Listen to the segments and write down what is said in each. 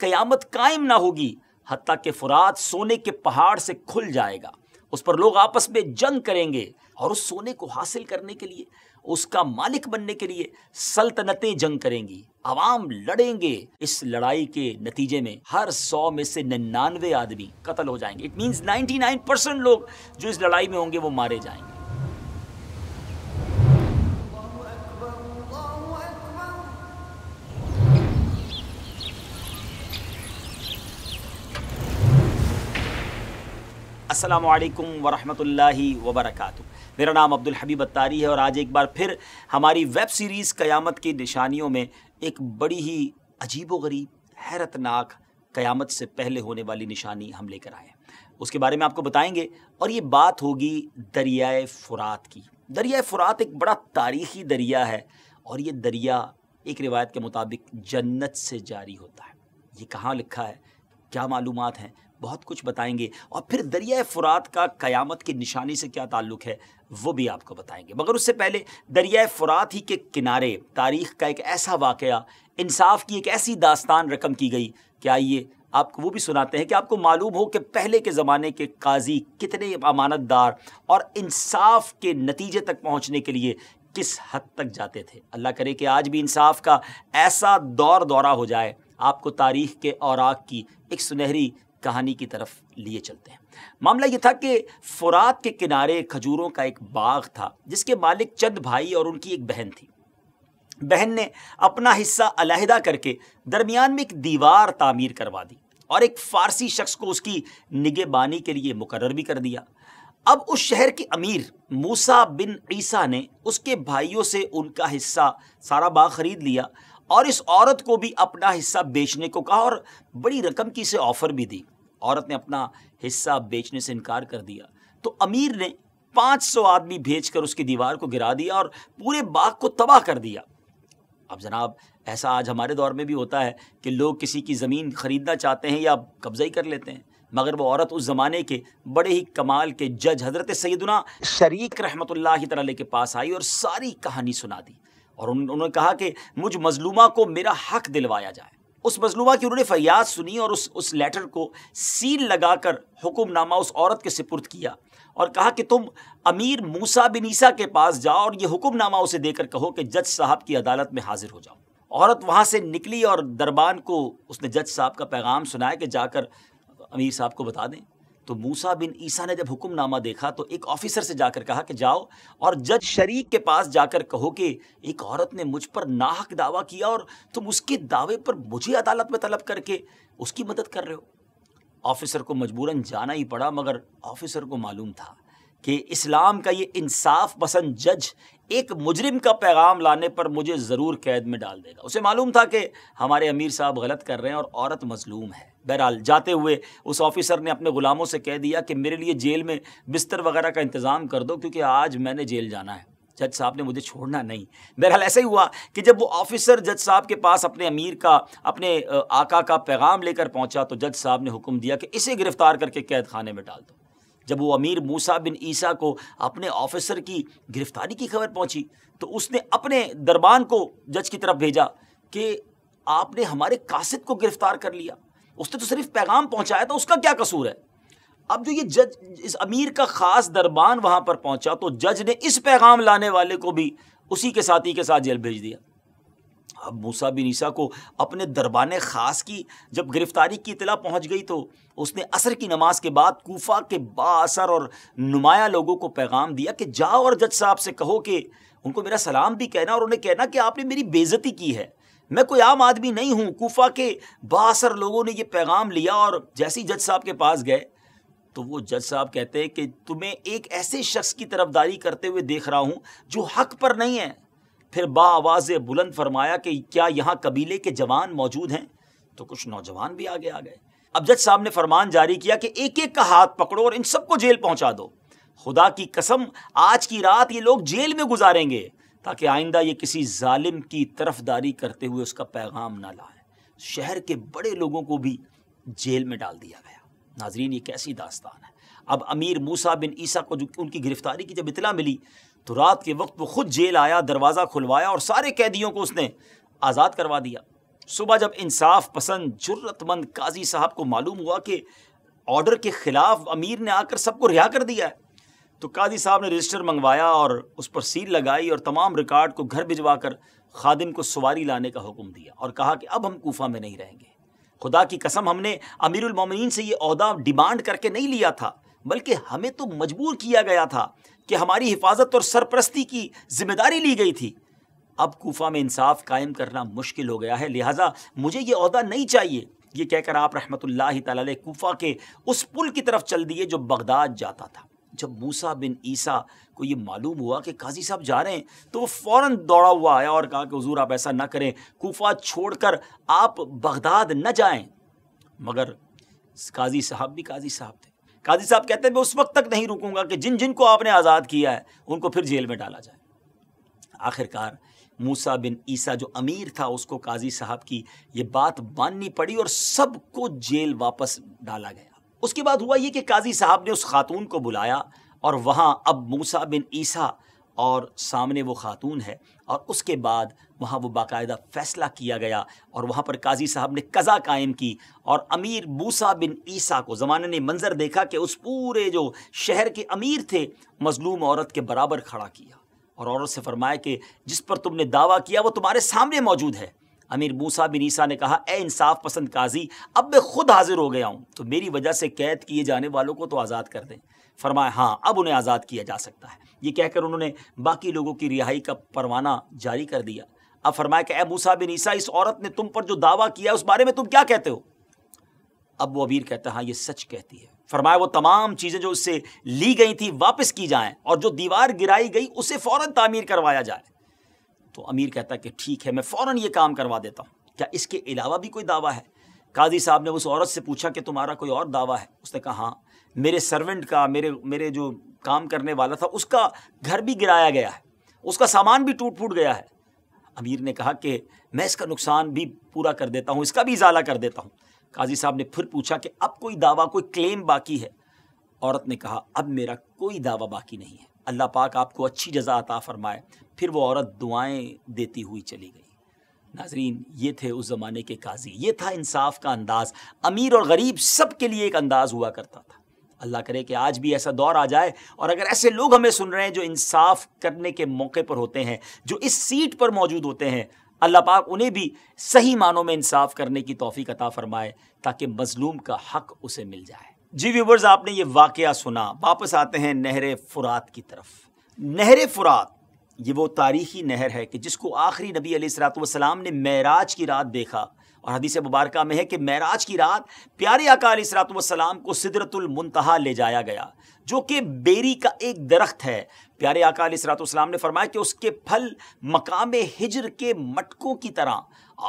कयामत कायम ना होगी हती के फुरात सोने के पहाड़ से खुल जाएगा उस पर लोग आपस में जंग करेंगे और उस सोने को हासिल करने के लिए उसका मालिक बनने के लिए सल्तनतें जंग करेंगी आवाम लड़ेंगे इस लड़ाई के नतीजे में हर सौ में से निन्यानवे आदमी कत्ल हो जाएंगे इट मीन्स 99 परसेंट लोग जो इस लड़ाई में होंगे वो मारे जाएंगे अस्सलाम वालेकुम वरहमतुल्लाहि मेरा नाम अब्दुल हबीब अत्तारी है और आज एक बार फिर हमारी वेब सीरीज़ क़यामत की निशानियों में एक बड़ी ही अजीबोगरीब गरीब हैरतनाक क़यामत से पहले होने वाली निशानी हम लेकर आए हैं उसके बारे में आपको बताएंगे और ये बात होगी दरियाए फ़ुरात की दरियाए फ़ुरात एक बड़ा तारीख़ी दरिया है और ये दरिया एक रिवायत के मुताबिक जन्नत से जारी होता है ये कहाँ लिखा है क्या मालूम हैं बहुत कुछ बताएंगे और फिर दरिया फ़ुरात का क़यामत की निशानी से क्या ताल्लुक़ है वो भी आपको बताएंगे मगर उससे पहले दरिया फ़ुरात ही के किनारे तारीख़ का एक ऐसा वाक़ इंसाफ की एक ऐसी दास्तान रकम की गई कि आइए आपको वो भी सुनाते हैं कि आपको मालूम हो कि पहले के ज़माने के काजी कितने अमानतदार और इंसाफ के नतीजे तक पहुँचने के लिए किस हद तक जाते थे अल्लाह करे कि आज भी इंसाफ का ऐसा दौर दौरा हो जाए आपको तारीख के और की एक सुनहरी कहानी की तरफ लिए चलते हैं मामला ये था कि फुरात के किनारे खजूरों का एक बाग था जिसके मालिक चंद भाई और उनकी एक बहन थी बहन ने अपना हिस्सा अलहदा करके दरमियान में एक दीवार तामीर करवा दी और एक फ़ारसी शख्स को उसकी निगेबानी के लिए मुकर भी कर दिया अब उस शहर के अमीर मूसा बिन ईसा ने उसके भाइयों से उनका हिस्सा सारा बाग खरीद लिया और इस औरत को भी अपना हिस्सा बेचने को कहा और बड़ी रकम की इसे ऑफ़र भी दी औरत ने अपना हिस्सा बेचने से इनकार कर दिया तो अमीर ने 500 आदमी भेजकर उसकी दीवार को गिरा दिया और पूरे बाग को तबाह कर दिया अब जनाब ऐसा आज हमारे दौर में भी होता है कि लोग किसी की ज़मीन ख़रीदना चाहते हैं या कब्ज़ा ही कर लेते हैं मगर वो औरत उस ज़माने के बड़े ही कमाल के जज हज़रत सैदुना शरीक रहमत तला के पास आई और सारी कहानी सुना दी और उन्होंने कहा कि मुझ मजलूमा को मेरा हक दिलवाया जाए उस मजलूमा की उन्होंने फरियाद सुनी और उस उस लेटर को सील लगाकर हुक्मनामा उस औरत के सिपुर्द किया और कहा कि तुम अमीर मूसा बिन ईसा के पास जाओ और ये हुक्मनामा उसे देकर कहो कि जज साहब की अदालत में हाजिर हो जाओ औरत वहाँ से निकली और दरबान को उसने जज साहब का पैगाम सुनाया कि जाकर अमीर साहब को बता दें तो मूसा बिन ईसा ने जब हुक्मनामा देखा तो एक ऑफिसर से जाकर कहा कि जाओ और जज शरीक के पास जाकर कहो कि एक औरत ने मुझ पर नाहक दावा किया और तुम उसके दावे पर मुझे अदालत में तलब करके उसकी मदद कर रहे हो ऑफिसर को मजबूरन जाना ही पड़ा मगर ऑफिसर को मालूम था कि इस्लाम का ये इंसाफ पसंद जज एक मुजरिम का पैगाम लाने पर मुझे ज़रूर कैद में डाल देगा उसे मालूम था कि हमारे अमीर साहब गलत कर रहे हैं और औरत मजलूम है बहरहाल जाते हुए उस ऑफिसर ने अपने ग़ुलामों से कह दिया कि मेरे लिए जेल में बिस्तर वगैरह का इंतज़ाम कर दो क्योंकि आज मैंने जेल जाना है जज साहब ने मुझे छोड़ना नहीं बहरहाल ऐसा ही हुआ कि जब वो ऑफिसर जज साहब के पास अपने अमीर का अपने आका का पैगाम लेकर पहुंचा तो जज साहब ने हुक्म दिया कि इसे गिरफ़्तार करके कैद खाने में डाल दो जब वो अमीर मूसा बिन ईसा को अपने ऑफिसर की गिरफ़्तारी की खबर पहुंची तो उसने अपने दरबान को जज की तरफ भेजा कि आपने हमारे कासिद को गिरफ़्तार कर लिया उसने तो सिर्फ पैगाम पहुंचाया था उसका क्या कसूर है अब जो ये जज इस अमीर का ख़ास दरबान वहाँ पर पहुँचा तो जज ने इस पैगाम लाने वाले को भी उसी के साथी के साथ जेल भेज दिया अब मूसा बिन ईसा को अपने दरबान ख़ास की जब गिरफ्तारी की इतला पहुँच गई तो उसने असर की नमाज के बाद कोफा के बासर और नुमाया लोगों को पैगाम दिया कि जाओ और जज साहब से कहो कि उनको मेरा सलाम भी कहना और उन्हें कहना कि आपने मेरी बेज़ती की है मैं कोई आम आदमी नहीं हूँ कोफा के बासर लोगों ने ये पैगाम लिया और जैसे ही जज साहब के पास गए तो वो जज साहब कहते हैं कि तुम्हें एक ऐसे शख्स की तरफदारी करते हुए देख रहा हूँ जो हक पर नहीं है फिर बा आवाज़ बुलंद फरमाया कि क्या यहाँ कबीले के जवान मौजूद हैं तो कुछ नौजवान भी आगे आ गए अब जज साहब ने फरमान जारी किया कि एक एक का हाथ पकड़ो और इन सबको जेल पहुंचा दो खुदा की कसम आज की रात ये लोग जेल में गुजारेंगे ताकि आइंदा ये किसी ालिम की तरफदारी करते हुए उसका पैगाम ना लाएं शहर के बड़े लोगों को भी जेल में डाल दिया गया नाजरीन ये कैसी दास्तान है अब अमीर मूसा बिन ईसा को जो उनकी गिरफ्तारी की जब इतला मिली तो रात के वक्त वो खुद जेल आया दरवाज़ा खुलवाया और सारे कैदियों को उसने आज़ाद करवा दिया सुबह जब इंसाफ पसंद जरूरतमंद काजी साहब को मालूम हुआ कि ऑर्डर के ख़िलाफ़ अमीर ने आकर सबको रिहा कर दिया है तो काजी साहब ने रजिस्टर मंगवाया और उस पर सील लगाई और तमाम रिकॉर्ड को घर भिजवा कर खादिम को सवारी लाने का हुक्म दिया और कहा कि अब हम कोफा में नहीं रहेंगे खुदा की कसम हमने अमीरमिन से ये अहदा डिमांड करके नहीं लिया था बल्कि हमें तो मजबूर किया गया था कि हमारी हिफाजत और सरपरस्ती की जिम्मेदारी ली गई थी अब कोफा में इंसाफ कायम करना मुश्किल हो गया है लिहाजा मुझे ये अहदा नहीं चाहिए ये कहकर आप रहमत ला तूफ़ा के उस पुल की तरफ चल दिए जो बगदाद जाता था जब मूसा बिन ईसा को ये मालूम हुआ कि काजी साहब जा रहे हैं तो वो फ़ौर दौड़ा हुआ आया और कहा कि हजूर आप ऐसा ना करें कोफा छोड़कर आप बगदाद न जाएं मगर काजी साहब भी काजी साहब थे काजी साहब कहते हैं मैं उस वक्त तक नहीं रुकूंगा कि जिन जिन को आपने आज़ाद किया है उनको फिर जेल में डाला जाए आखिरकार मूसा बिन ईसा जो अमीर था उसको काजी साहब की ये बात माननी पड़ी और सबको जेल वापस डाला गया उसके बाद हुआ ये कि काजी साहब ने उस खातून को बुलाया और वहाँ अब मूसा बिन ईसा और सामने वो खातून है और उसके बाद वहाँ वो बाकायदा फ़ैसला किया गया और वहाँ पर काजी साहब ने कज़ा कायम की और अमीर मूसा बिन ईसा को ज़माने ने मंज़र देखा कि उस पूरे जो शहर के अमीर थे मज़लूम औरत के बराबर खड़ा किया और औरत से फरमाया कि जिस पर तुमने दावा किया वो तुम्हारे सामने मौजूद है अमीर मूसा बिन ईसा ने कहा ए इंसाफ पसंद काजी अब मैं खुद हाजिर हो गया हूँ तो मेरी वजह से कैद किए जाने वालों को तो आज़ाद कर दें फरमाए हाँ अब उन्हें आज़ाद किया जा सकता है ये कहकर उन्होंने बाकी लोगों की रिहाई का परवाना जारी कर दिया अब फरमाया कि ए मूसा बिन ईसा इस औरत ने तुम पर जो दावा किया उस बारे में तुम क्या कहते हो अब वो अबीर कहता है हाँ ये सच कहती है फरमाया वो तमाम चीज़ें जो उससे ली गई थी वापस की जाएं और जो दीवार गिराई गई उसे फ़ौरन तामीर करवाया जाए तो अमीर कहता है कि ठीक है मैं फ़ौर ये काम करवा देता हूँ क्या इसके अलावा भी कोई दावा है काजी साहब ने उस औरत से पूछा कि तुम्हारा कोई और दावा है उसने कहा हाँ मेरे सर्वेंट का मेरे मेरे जो काम करने वाला था उसका घर भी गिराया गया है उसका सामान भी टूट फूट गया है अमीर ने कहा कि मैं इसका नुकसान भी पूरा कर देता हूँ इसका भी इजाला कर देता हूँ काजी साहब ने फिर पूछा कि अब कोई दावा कोई क्लेम बाकी है औरत ने कहा अब मेरा कोई दावा बाकी नहीं है अल्लाह पाक आपको अच्छी जजा अता फ़रमाए फिर वो औरत दुआएं देती हुई चली गई नाजरीन ये थे उस ज़माने के काजी ये था इंसाफ का अंदाज़ अमीर और गरीब सब के लिए एक अंदाज़ हुआ करता था अल्लाह करे कि आज भी ऐसा दौर आ जाए और अगर ऐसे लोग हमें सुन रहे हैं जो इंसाफ करने के मौके पर होते हैं जो इस सीट पर मौजूद होते हैं अल्लाह पाक उन्हें भी सही मानों में इंसाफ करने की तोफ़ी अता फ़रमाए ताकि मज़लूम का हक उसे मिल जाए जी व्यूवर्स आपने ये वाक़ सुना वापस आते हैं नहर फ़ुरात की तरफ नहर फ़ुरात ये वो तारीखी नहर है कि जिसको आखिरी नबी अलैहिस्सलाम ने महराज की रात देखा और हदीस मुबारक में है कि महराज की रात प्यारे आका सलाम को सिदरतुलमतहा ले जाया गया जो कि बेरी का एक दरख्त है प्यारे आका सलाम ने फरमाया कि उसके फल मकाम हिजर के मटकों की तरह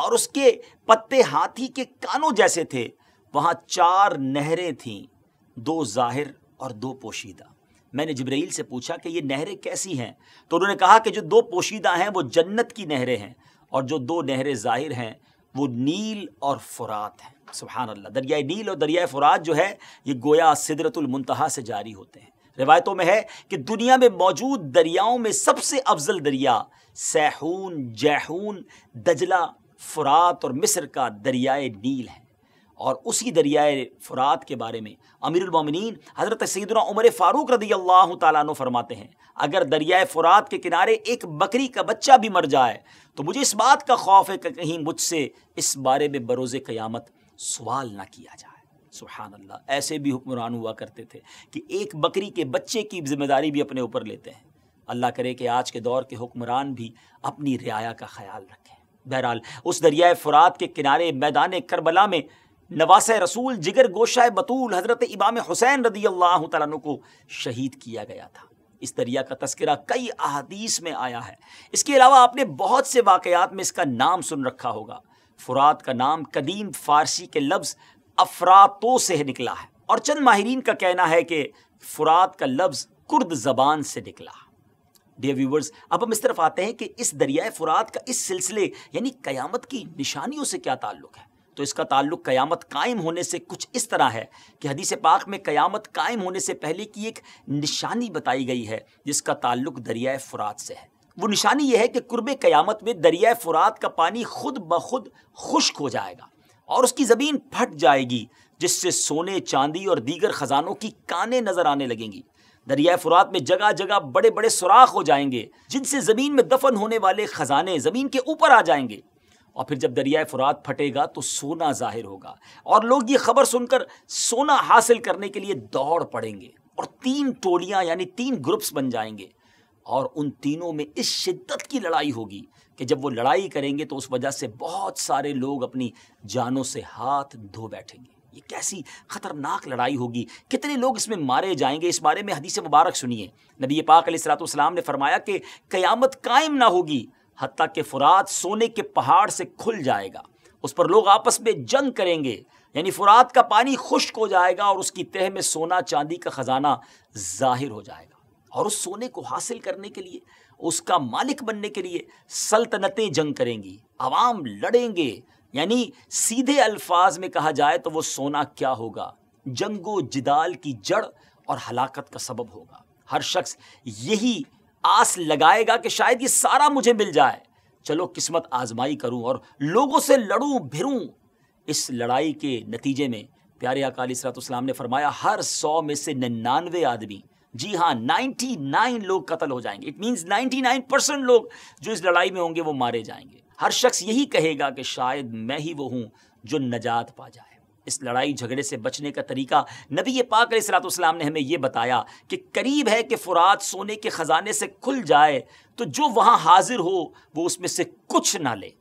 और उसके पत्ते हाथी के कानों जैसे थे वहाँ चार नहरें थीं दो ज़ाहिर और दो पोशीदा मैंने जब्रैल से पूछा कि ये नहरें कैसी हैं तो उन्होंने कहा कि जो दो पोशीदा हैं वो जन्नत की नहरें हैं और जो दो नहरें ज़ाहिर हैं वो नील और फुरात हैं सुबहान अल्लाह दरियाए नील और दरियाए फुरात जो है ये गोया सिदरतुलमतहा से जारी होते हैं रिवायतों में है कि दुनिया में मौजूद दरियाओं में सबसे अफजल दरिया सैहून जैहून दजला फुरात और मिस्र का दरियाए नील है और उसी दरियाए फ़ुरात के बारे में अमीरमिन हज़रत सैदना उमर फ़ारूक रदी अल्लाह तु फरमाते हैं अगर दरियाए फ़ुरात के किनारे एक बकरी का बच्चा भी मर जाए तो मुझे इस बात का खौफ है कि कहीं मुझसे इस बारे में बरोज़ क़यामत सवाल ना किया जाए सुबहान अल्लाह ऐसे भी हुक्मरान हुआ करते थे कि एक बकरी के बच्चे की जिम्मेदारी भी अपने ऊपर लेते हैं अल्लाह करे कि आज के दौर के हुक्मरान भी अपनी रियाया का ख्याल रखें बहरहाल उस दरियाए फ़ुरात के किनारे मैदान करबला में नवास रसूल जिगर गोशा बतूल हज़रत इमाम हुसैन रदी अल्लाह तु को शहीद किया गया था इस दरिया का तस्करा कई अहदीस में आया है इसके अलावा आपने बहुत से वाकयात में इसका नाम सुन रखा होगा फुरात का नाम कदीम फ़ारसी के लफ्ज़ अफरातो से निकला है और चंद माहरीन का कहना है कि फुरात का लफ्ज़ कुर्द ज़बान से निकला डे व्यूवर्स अब हम इस तरफ आते हैं कि इस दरियाए फुरात का इस सिलसिले यानी क़यामत की निशानियों से क्या ताल्लुक़ है तो इसका ताल्लुक क़यामत कायम होने से कुछ इस तरह है कि हदीस पाक में क़यामत कायम होने से पहले की एक निशानी बताई गई है जिसका ताल्लुक दरियाए फ़ुरात से है वो निशानी यह है कि कुर्ब क़यामत में दरियाए फ़ुरात का पानी खुद ब खुद खुश्क हो जाएगा और उसकी ज़मीन फट जाएगी जिससे सोने चांदी और दीगर ख़जानों की कानें नज़र आने लगेंगी दरियाए फुरात में जगह जगह बड़े बड़े सुराख हो जाएंगे जिनसे ज़मीन में दफन होने वाले ख़जाने ज़मीन के ऊपर आ जाएंगे और फिर जब दरियाए फुरात फटेगा तो सोना जाहिर होगा और लोग ये खबर सुनकर सोना हासिल करने के लिए दौड़ पड़ेंगे और तीन टोलियां यानी तीन ग्रुप्स बन जाएंगे और उन तीनों में इस शिद्दत की लड़ाई होगी कि जब वो लड़ाई करेंगे तो उस वजह से बहुत सारे लोग अपनी जानों से हाथ धो बैठेंगे ये कैसी खतरनाक लड़ाई होगी कितने लोग इसमें मारे जाएंगे इस बारे में हदीस मुबारक सुनिए नबी पाक सलाम ने फरमाया कि क़यामत कायम ना होगी हती के फुरात सोने के पहाड़ से खुल जाएगा उस पर लोग आपस में जंग करेंगे यानी फुरात का पानी खुश्क हो जाएगा और उसकी तह में सोना चांदी का ख़जाना जाहिर हो जाएगा और उस सोने को हासिल करने के लिए उसका मालिक बनने के लिए सल्तनतें जंग करेंगी आवाम लड़ेंगे यानी सीधे अल्फाज में कहा जाए तो वो सोना क्या होगा जंगो जिदाल की जड़ और हलाकत का सबब होगा हर शख्स यही आस लगाएगा कि शायद ये सारा मुझे मिल जाए चलो किस्मत आजमाई करूं और लोगों से लड़ूं भिरूं इस लड़ाई के नतीजे में प्यारे अकाली सरातुस्लाम ने फरमाया हर सौ में से निन्यानवे आदमी जी हाँ 99 लोग कत्ल हो जाएंगे इट मीन्स 99 परसेंट लोग जो इस लड़ाई में होंगे वो मारे जाएंगे हर शख्स यही कहेगा कि शायद मैं ही वो हूँ जो नजात पा जाए इस लड़ाई झगड़े से बचने का तरीका नबी पाक सलाम ने हमें यह बताया कि करीब है कि फ़ुरात सोने के ख़जाने से खुल जाए तो जो वहाँ हाजिर हो वो उसमें से कुछ ना ले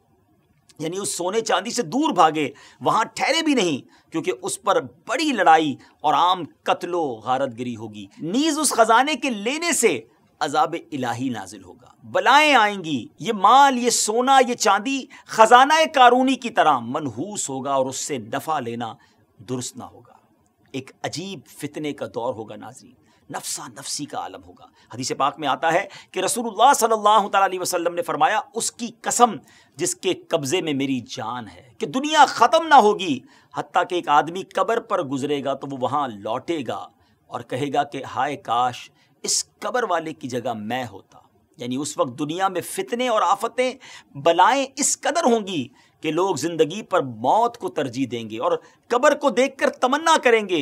यानी उस सोने चांदी से दूर भागे वहाँ ठहरे भी नहीं क्योंकि उस पर बड़ी लड़ाई और आम कत्लो गारतगिरी होगी नीज़ उस ख़जाने के लेने से अजाब इलाही नाजिल होगा बलाएं आएंगी ये माल ये सोना ये चांदी खजाना कारूनी की तरह मनहूस होगा और उससे नफ़ा लेना दुरुस्त ना होगा एक अजीब फितने का दौर होगा नाजी नफसा नफसी का आलम होगा हदीस पाक में आता है कि रसूलुल्लाह सल्लल्लाहु अलैहि वसल्लम ने फरमाया उसकी कसम जिसके कब्ज़े में मेरी जान है कि दुनिया ख़त्म ना होगी हती कि एक आदमी कब्र पर गुजरेगा तो वो वहाँ लौटेगा और कहेगा कि हाय काश इस कबर वाले की जगह मैं होता यानी उस वक्त दुनिया में फितने और आफतें बलाएं इस कदर होंगी कि लोग ज़िंदगी पर मौत को तरजीह देंगे और कबर को देखकर तमन्ना करेंगे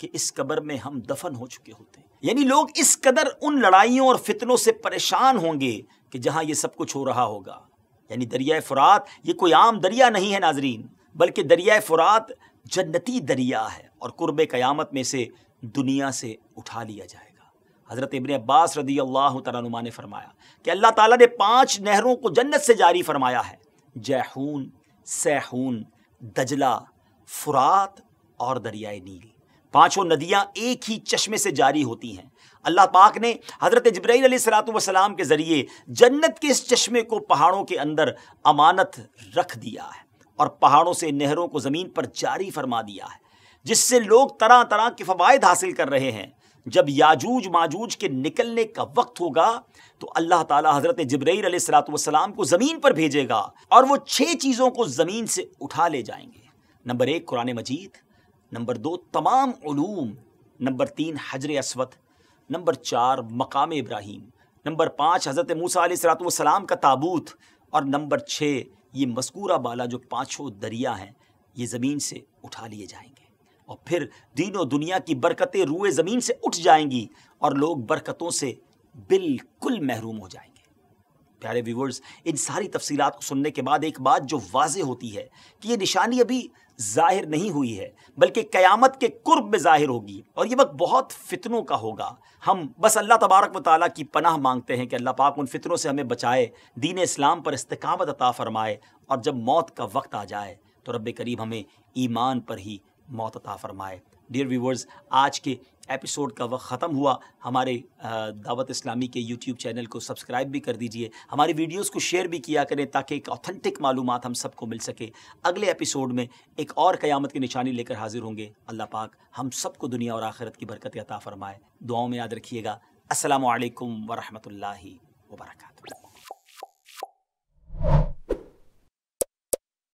कि इस कबर में हम दफन हो चुके होते यानी लोग इस कदर उन लड़ाइयों और फितनों से परेशान होंगे कि जहां ये सब कुछ हो रहा होगा यानी दरिया फ़ुरात ये कोई आम दरिया नहीं है नाजरीन बल्कि दरिया फ़ुरात जन्नती दरिया है और कुर्ब क़यामत में से दुनिया से उठा लिया जाए हज़रत इबन अब्बास रदी अल्लाह तुमा ने फरमाया कि अल्लाह ताला ने पांच नहरों को जन्नत से जारी फरमाया है जैहून सैहून दजला फुरात और दरियाए नील पांचों नदियां एक ही चश्मे से जारी होती हैं अल्लाह पाक ने हज़रत जब्राईल सलाम के ज़रिए जन्नत के इस चश्मे को पहाड़ों के अंदर अमानत रख दिया है और पहाड़ों से नहरों को ज़मीन पर जारी फरमा दिया है जिससे लोग तरह तरह के फ़वाद हासिल कर रहे हैं जब याजूज माजूज के निकलने का वक्त होगा तो अल्लाह ताला हज़रत जब्रैल सलाम को ज़मीन पर भेजेगा और वो छः चीज़ों को ज़मीन से उठा ले जाएंगे नंबर एक कुरान मजीद नंबर दो तमाम ूम नंबर तीन हजर असवद नंबर चार मकाम इब्राहिम नंबर पाँच हज़रत मूसा वसलाम का ताबूत और नंबर छः ये मस्कूरा बाला जो पाँचों दरिया हैं ये ज़मीन से उठा लिए जाएंगे और फिर दीनों दुनिया की बरकतें रूए ज़मीन से उठ जाएंगी और लोग बरकतों से बिल्कुल महरूम हो जाएंगे प्यारे व्यूवर्स इन सारी तफसीलात को सुनने के बाद एक बात जो वाज होती है कि ये निशानी अभी ज़ाहिर नहीं हुई है बल्कि क़यामत के कुर्ब में ज़ाहिर होगी और ये वक्त बहुत फितनों का होगा हम बस अल्लाह तबारक व की पनाह मांगते हैं कि अल्लाह पाक उन फितरों से हमें बचाए दीन इस्लाम पर इस्तकामत अता फ़रमाए और जब मौत का वक्त आ जाए तो रब करीब हमें ईमान पर ही मौत अता फरमाए डियर व्यूवर्स आज के एपिसोड का वक्त ख़त्म हुआ हमारे दावत इस्लामी के यूट्यूब चैनल को सब्सक्राइब भी कर दीजिए हमारी वीडियोस को शेयर भी किया करें ताकि एक ऑथेंटिक मालूम हम सबको मिल सके अगले एपिसोड में एक और क़यामत की निशानी लेकर हाजिर होंगे अल्लाह पाक हम सबको दुनिया और आखिरत की बरकत अता फ़रमाए दुआओं में याद रखिएगा असलकम वरहमल वर्का